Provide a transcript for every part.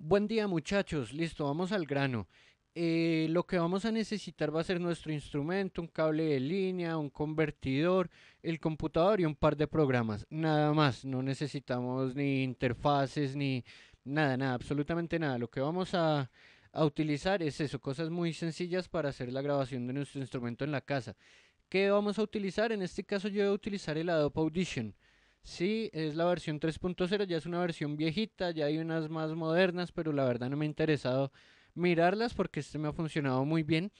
Buen día muchachos, listo, vamos al grano. Eh, lo que vamos a necesitar va a ser nuestro instrumento, un cable de línea, un convertidor, el computador y un par de programas. Nada más, no necesitamos ni interfaces, ni nada, nada, absolutamente nada. Lo que vamos a, a utilizar es eso, cosas muy sencillas para hacer la grabación de nuestro instrumento en la casa. ¿Qué vamos a utilizar? En este caso yo voy a utilizar el Adobe Audition. Sí, es la versión 3.0, ya es una versión viejita, ya hay unas más modernas, pero la verdad no me ha interesado mirarlas porque este me ha funcionado muy bien.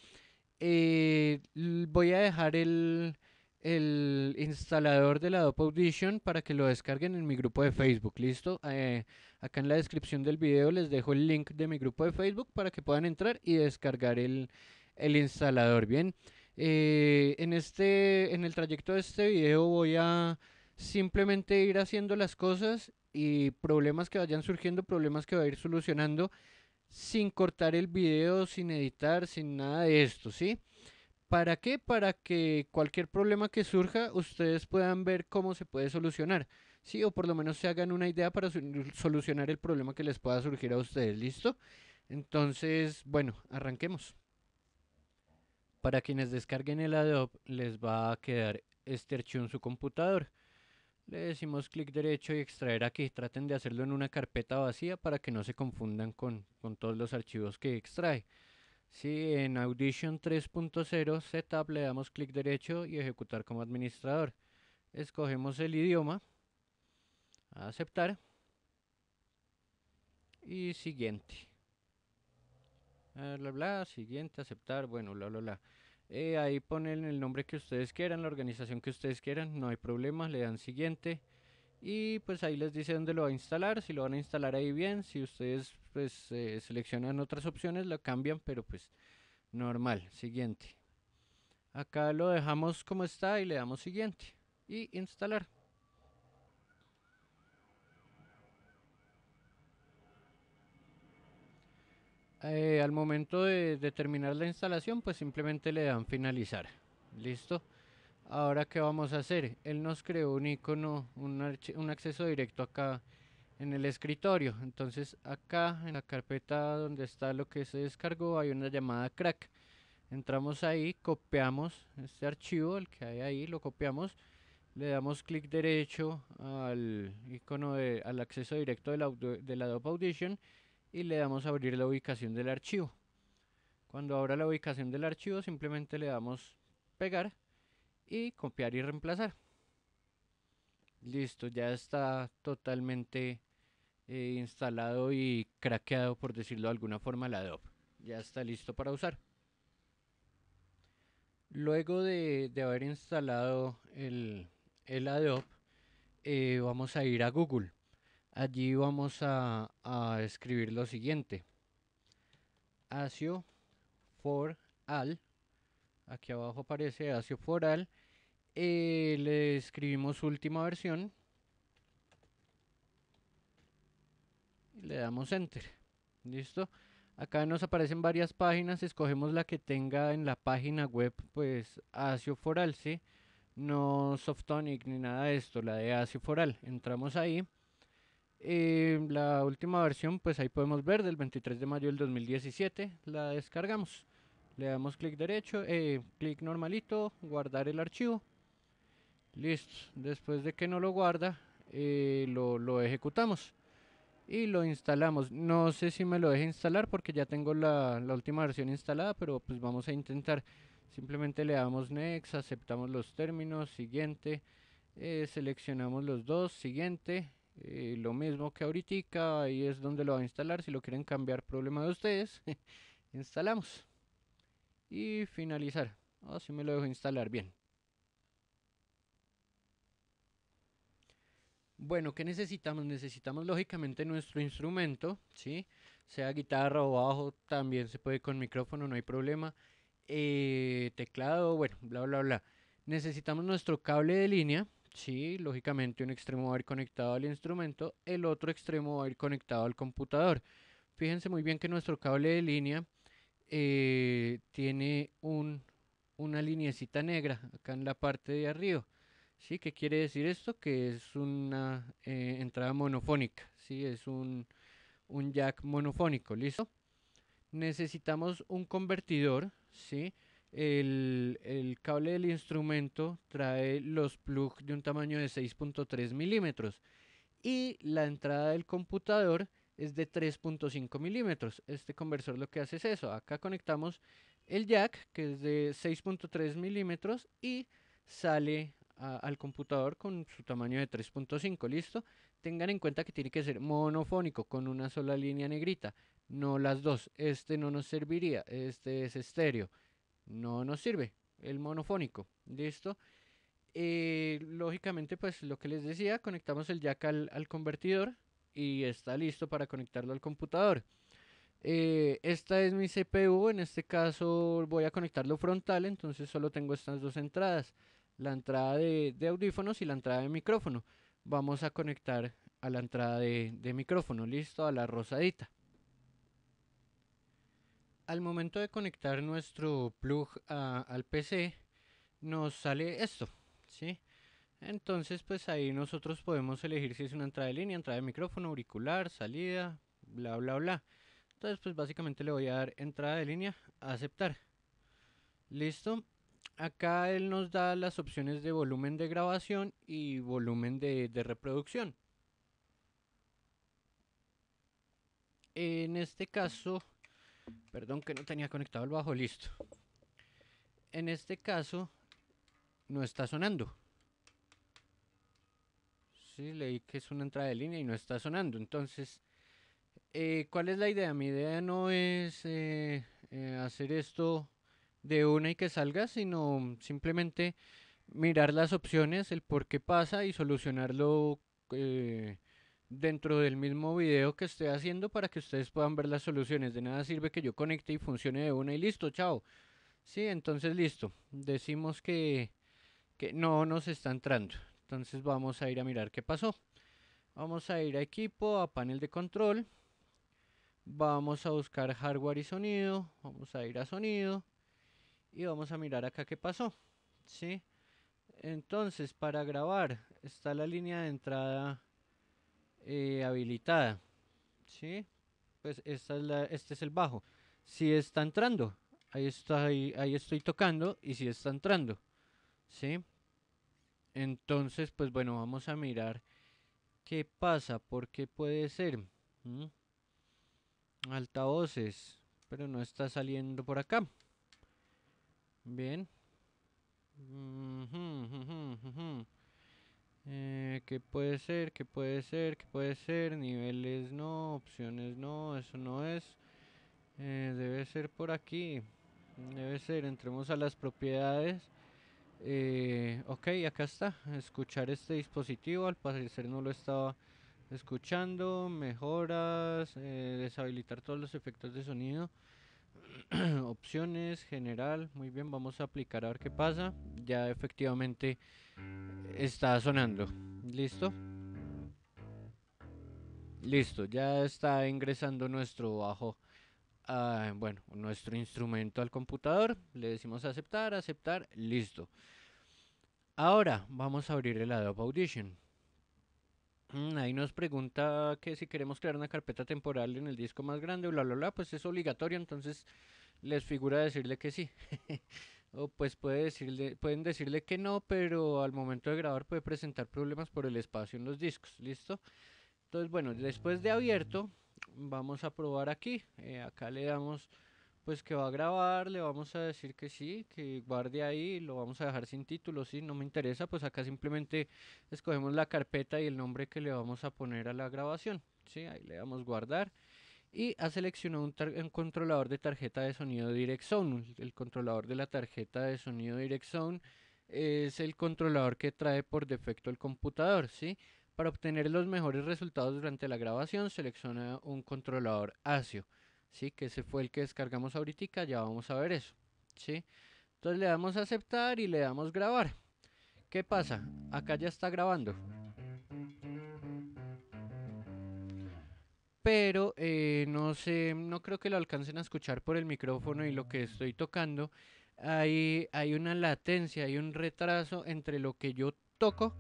Eh, voy a dejar el, el instalador la Adobe Audition para que lo descarguen en mi grupo de Facebook, ¿listo? Eh, acá en la descripción del video les dejo el link de mi grupo de Facebook para que puedan entrar y descargar el, el instalador, ¿bien? Eh, en, este, en el trayecto de este video voy a simplemente ir haciendo las cosas y problemas que vayan surgiendo, problemas que va a ir solucionando sin cortar el video, sin editar, sin nada de esto, ¿sí? ¿Para qué? Para que cualquier problema que surja ustedes puedan ver cómo se puede solucionar, ¿sí? O por lo menos se hagan una idea para solucionar el problema que les pueda surgir a ustedes, ¿listo? Entonces, bueno, arranquemos. Para quienes descarguen el Adobe les va a quedar este archivo en su computadora le decimos clic derecho y extraer aquí. Traten de hacerlo en una carpeta vacía para que no se confundan con, todos los archivos que extrae. Si en Audition 3.0 Setup le damos clic derecho y ejecutar como administrador. Escogemos el idioma, aceptar y siguiente. Ah, bla, bla, siguiente, aceptar, bueno, bla, bla, bla. Eh, ahí ponen el nombre que ustedes quieran, la organización que ustedes quieran, no hay problema, le dan siguiente. Y pues ahí les dice dónde lo va a instalar, si lo van a instalar ahí bien, si ustedes pues eh, seleccionan otras opciones, lo cambian, pero pues normal, siguiente. Acá lo dejamos como está y le damos siguiente y instalar. Eh, al momento de, terminar la instalación pues simplemente le dan finalizar listo ahora qué vamos a hacer él nos creó un icono un, acceso directo acá en el escritorio entonces acá en la carpeta donde está lo que se descargó hay una llamada crack entramos ahí copiamos este archivo el que hay ahí lo copiamos le damos clic derecho al icono de, al acceso directo de la del Adobe Audition y le damos a abrir la ubicación del archivo. Cuando abra la ubicación del archivo simplemente le damos pegar y copiar y reemplazar. Listo, ya está totalmente eh, instalado y craqueado por decirlo de alguna forma la Adobe. Ya está listo para usar. Luego de, haber instalado el, el Adobe, eh, vamos a ir a Google. Allí vamos a, escribir lo siguiente. asio for al. Aquí abajo aparece asio for al. Eh, le escribimos última versión. Y le damos enter. ¿Listo? Acá nos aparecen varias páginas, escogemos la que tenga en la página web, pues Asio Foral, ¿sí? No Softonic ni nada de esto, la de Asio Foral. Entramos ahí eh, la última versión, pues ahí podemos ver, del 23 de mayo del 2017, la descargamos. Le damos clic derecho, eh, clic normalito, guardar el archivo. Listo. Después de que no lo guarda, eh, lo, ejecutamos. Y lo instalamos. No sé si me lo deje instalar porque ya tengo la, última versión instalada, pero pues vamos a intentar. Simplemente le damos next, aceptamos los términos, siguiente, seleccionamos los dos, siguiente, eh, lo mismo que ahorita, ahí es donde lo va a instalar, si lo quieren cambiar, problema de ustedes, instalamos y finalizar, así ah, me lo dejo instalar bien. Bueno, ¿qué necesitamos? Necesitamos lógicamente nuestro instrumento, ¿sí? Sea guitarra o bajo, también se puede con micrófono, no hay problema. Eh, teclado, bueno, bla, bla, bla. Necesitamos nuestro cable de línea, Sí, lógicamente un extremo va a ir conectado al instrumento, el otro extremo va a ir conectado al computador. Fíjense muy bien que nuestro cable de línea eh, tiene una líneacita negra acá en la parte de arriba. ¿Sí? ¿Qué quiere decir esto? Que es una eh, entrada monofónica, ¿sí? Es un, un jack monofónico, ¿listo? Necesitamos un convertidor, ¿sí? El, cable del instrumento trae los plugs de un tamaño de 6.3 milímetros y la entrada del computador es de 3.5 milímetros. Este conversor lo que hace es eso. Acá conectamos el jack que es de 6.3 milímetros y sale al computador con su tamaño de 3.5. Listo. Tengan en cuenta que tiene que ser monofónico con una sola línea negrita, no las dos. Este no nos serviría. Este es estéreo no nos sirve el monofónico. ¿Listo? Eh, lógicamente, pues lo que les decía, conectamos el jack al, convertidor y está listo para conectarlo al computador. Eh, esta es mi CPU, en este caso voy a conectarlo frontal, entonces solo tengo estas dos entradas, la entrada de, audífonos y la entrada de micrófono. Vamos a conectar a la entrada de micrófono, listo, a la rosadita al momento de conectar nuestro plug ah, al PC nos sale esto, ¿sí? Entonces pues ahí nosotros podemos elegir si es una entrada de línea, entrada de micrófono, auricular, salida, bla bla bla. Entonces pues básicamente le voy a dar entrada de línea, aceptar. Listo. Acá él nos da las opciones de volumen de grabación y volumen de reproducción. En este caso Perdón que no tenía conectado el bajo, listo. En este caso, no está sonando. Sí, leí que es una entrada de línea y no está sonando. Entonces, eh, ¿cuál es la idea? Mi idea no es eh, eh, hacer esto de una y que salga, sino simplemente mirar las opciones, el por qué pasa y solucionarlo dentro del mismo video que estoy haciendo para que ustedes puedan ver las soluciones. De nada sirve que yo conecte y funcione de una y listo, chao. Sí, entonces listo. Decimos que, no nos está entrando. Entonces vamos a ir a mirar qué pasó. Vamos a ir a equipo, a panel de control. Vamos a buscar hardware y sonido. Vamos a ir a sonido. Y vamos a mirar acá qué pasó. ¿sí? Entonces, para grabar está la línea de entrada eh, habilitada. ¿Sí? Pues esta es la, este es el bajo. Si está entrando, ahí, está, ahí, estoy tocando y si está entrando. ¿Sí? Entonces, pues bueno, vamos a mirar qué pasa, por qué puede ser. Altavoces, pero no está saliendo por acá. Bien. Eh, ¿Qué puede ser? ¿Qué puede ser? ¿Qué puede ser? Niveles no, opciones no, eso no es. Eh, debe ser por aquí. Debe ser, entremos a las propiedades. Eh, ok, acá está. Escuchar este dispositivo, al parecer no lo estaba escuchando. Mejoras, eh, deshabilitar todos los efectos de sonido. opciones, general, muy bien, vamos a aplicar a ver qué pasa. Ya efectivamente está sonando. ¿Listo? Listo, ya está ingresando nuestro bajo, ah, bueno, nuestro instrumento al computador. Le decimos aceptar, aceptar, listo. Ahora vamos a abrir el Adobe Audition. Mm, ahí nos pregunta que si queremos crear una carpeta temporal en el disco más grande, bla, bla, bla, pues es obligatorio, entonces les figura decirle que sí. o pues puede decirle, pueden decirle que no, pero al momento de grabar puede presentar problemas por el espacio en los discos, ¿listo? Entonces, bueno, después de abierto, vamos a probar aquí. Eh, acá le damos pues que va a grabar, le vamos a decir que sí, que guarde ahí, lo vamos a dejar sin título, si sí, no me interesa, pues acá simplemente escogemos la carpeta y el nombre que le vamos a poner a la grabación, ¿sí? ahí le damos guardar y ha seleccionado un, controlador de tarjeta de sonido DirectZone, el controlador de la tarjeta de sonido DirectZone es el controlador que trae por defecto el computador, ¿sí? Para obtener los mejores resultados durante la grabación selecciona un controlador ASIO. ¿sí? Que ese fue el que descargamos ahorita, ya vamos a ver eso, ¿sí? Entonces le damos a aceptar y le damos grabar. ¿Qué pasa? Acá ya está grabando. Pero eh, no sé, no creo que lo alcancen a escuchar por el micrófono y lo que estoy tocando. Hay, hay una latencia, hay un retraso entre lo que yo toco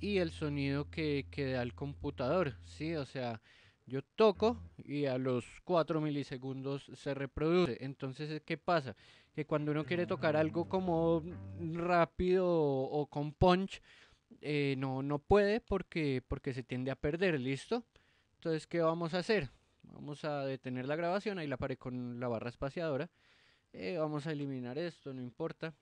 y el sonido que, que da el computador, ¿sí? O sea, yo toco y a los 4 milisegundos se reproduce. Entonces, ¿qué pasa? Que cuando uno quiere tocar algo como rápido o, con punch, eh, no, puede porque, porque se tiende a perder, ¿listo? Entonces, ¿qué vamos a hacer? Vamos a detener la grabación, ahí la paré con la barra espaciadora. Eh, vamos a eliminar esto, no importa.